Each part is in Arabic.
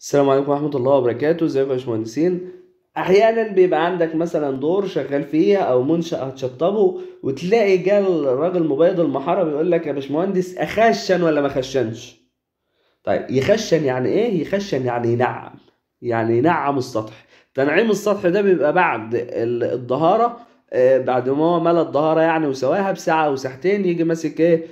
السلام عليكم ورحمة الله وبركاته ازيكم يا باشمهندسين احيانا بيبقى عندك مثلا دور شغال فيه او منشأ هتشطبه وتلاقي جه الراجل مبيض المحارة بيقول لك يا باشمهندس اخشن ولا ما خشنش طيب يخشن يعني ايه يخشن يعني ينعم يعني ينعم السطح تنعيم السطح ده بيبقى بعد الدهارة آه، بعد ما هو ملى الظهاره يعني وسواها بساعه او ساعتين يجي ماسك ايه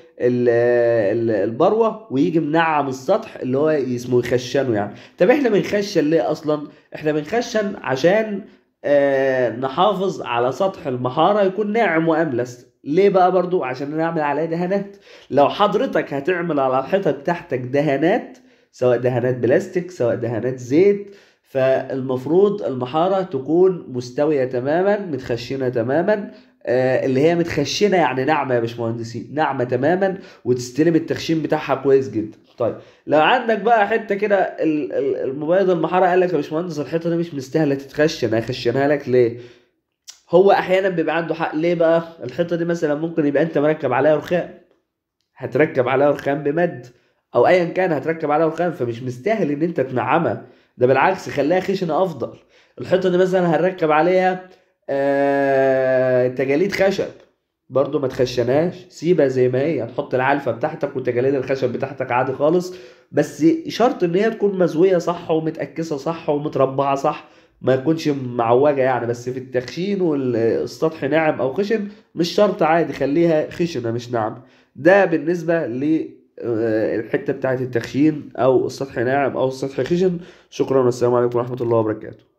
البروه ويجي منعم السطح اللي هو اسمه يخشنه يعني طب احنا بنخشن ليه اصلا احنا بنخشن عشان آه، نحافظ على سطح المحاره يكون ناعم واملس ليه بقى برضو عشان نعمل عليه دهانات لو حضرتك هتعمل على الحيطه بتاعتك دهانات سواء دهانات بلاستيك سواء دهانات زيت فالمفروض المحاره تكون مستويه تماما متخشنه تماما آه، اللي هي متخشنه يعني ناعمه يا باشمهندسين ناعمه تماما وتستلم التخشين بتاعها كويس جدا طيب لو عندك بقى حته كده المبيض المحاره قال لك يا باشمهندس الحيطه دي مش مستاهله تتخشن هيخشنها لك ليه هو احيانا بيبقى عنده حق ليه بقى الحيطه دي مثلا ممكن يبقى انت مركب عليها رخام هتركب عليها رخام بمد او ايا كان هتركب عليها رخام فمش مستاهل ان انت تنعمها ده بالعكس خلاها خشنه افضل الحيطه دي مثلا هنركب عليها آه تجاليد خشب برضو ما تخشناش سيبها زي ما هي هتحط العلفه بتاعتك وتجاليد الخشب بتاعتك عادي خالص بس شرط ان هي تكون مزويه صح ومتاكسه صح ومتربعه صح ما يكونش معوجه يعني بس في التخشين والسطح ناعم او خشن مش شرط عادي خليها خشنه مش ناعمه ده بالنسبه ل آه، الحته بتاعه التخشين او السطح ناعم او السطح خشن شكرا والسلام عليكم ورحمه الله وبركاته